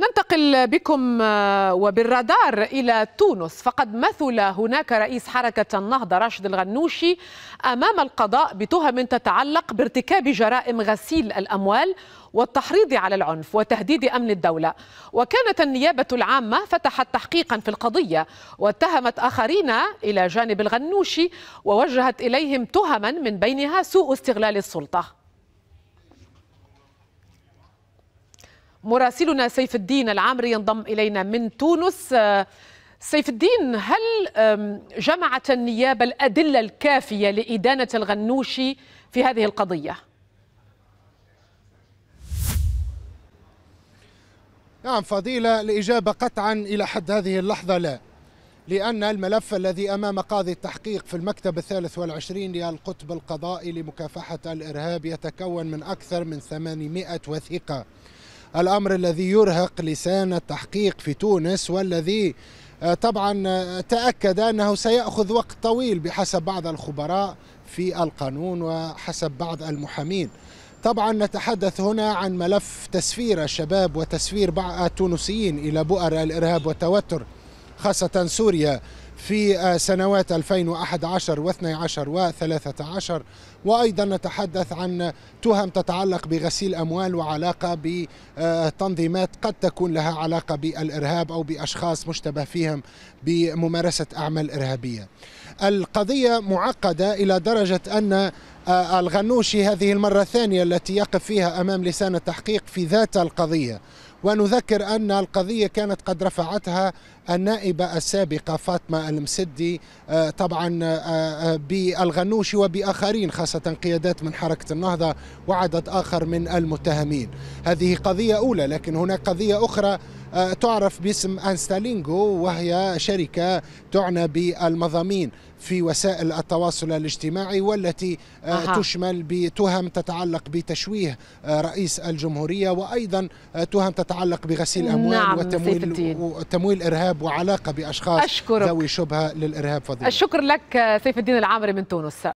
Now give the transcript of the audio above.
ننتقل بكم آه، وبالرادار إلى تونس فقد مثل هناك رئيس حركة النهضة راشد الغنوشي أمام القضاء بتهم تتعلق بارتكاب جرائم غسيل الأموال والتحريض على العنف وتهديد أمن الدولة وكانت النيابة العامة فتحت تحقيقا في القضية واتهمت آخرين إلى جانب الغنوشي ووجهت إليهم تهما من بينها سوء استغلال السلطة مراسلنا سيف الدين العامري ينضم إلينا من تونس آه، سيف الدين هل جمعت النيابة الأدلة الكافية لإدانة الغنوشي في هذه القضية؟ نعم فضيلة الإجابة قطعا إلى حد هذه اللحظة لا لأن الملف الذي أمام قاضي التحقيق في المكتب الثالث والعشرين للقطب القضائي لمكافحة الإرهاب يتكون من أكثر من 800 وثيقة الأمر الذي يرهق لسان التحقيق في تونس والذي آه، طبعا آه، تأكد أنه سيأخذ وقت طويل بحسب بعض الخبراء في القانون وحسب بعض المحامين طبعا نتحدث هنا عن ملف تسفير الشباب وتسفير بعض آه، التونسيين إلى بؤر الإرهاب والتوتر خاصة سوريا في آه، سنوات 2011 و12 و13 وأيضا نتحدث عن تهم تتعلق بغسيل أموال وعلاقة بتنظيمات آه، قد تكون لها علاقة بالإرهاب أو بأشخاص مشتبه فيهم بممارسة أعمال إرهابية القضية معقدة إلى درجة أن آه، الغنوشي هذه المرة الثانية التي يقف فيها أمام لسان التحقيق في ذات القضية ونذكر أن القضية كانت قد رفعتها النائبة السابقة فاطمة المسدي آه، طبعا آه، آه، بالغنوشي وبآخرين خاصة قيادات من حركة النهضة وعدد آخر من المتهمين هذه قضية أولى لكن هناك قضية أخرى آه، تعرف باسم أنستالينجو وهي شركة تعنى بالمضامين في وسائل التواصل الاجتماعي والتي أه. تشمل بتهم تتعلق بتشويه آه، رئيس الجمهورية وأيضا آه، تهم تتعلق بغسيل أموال نعم وتمويل وتمويل إرهاب وعلاقة بأشخاص أشكرك. ذوي شبهة للإرهاب فضيلة الشكر لك سيف الدين العامري من تونس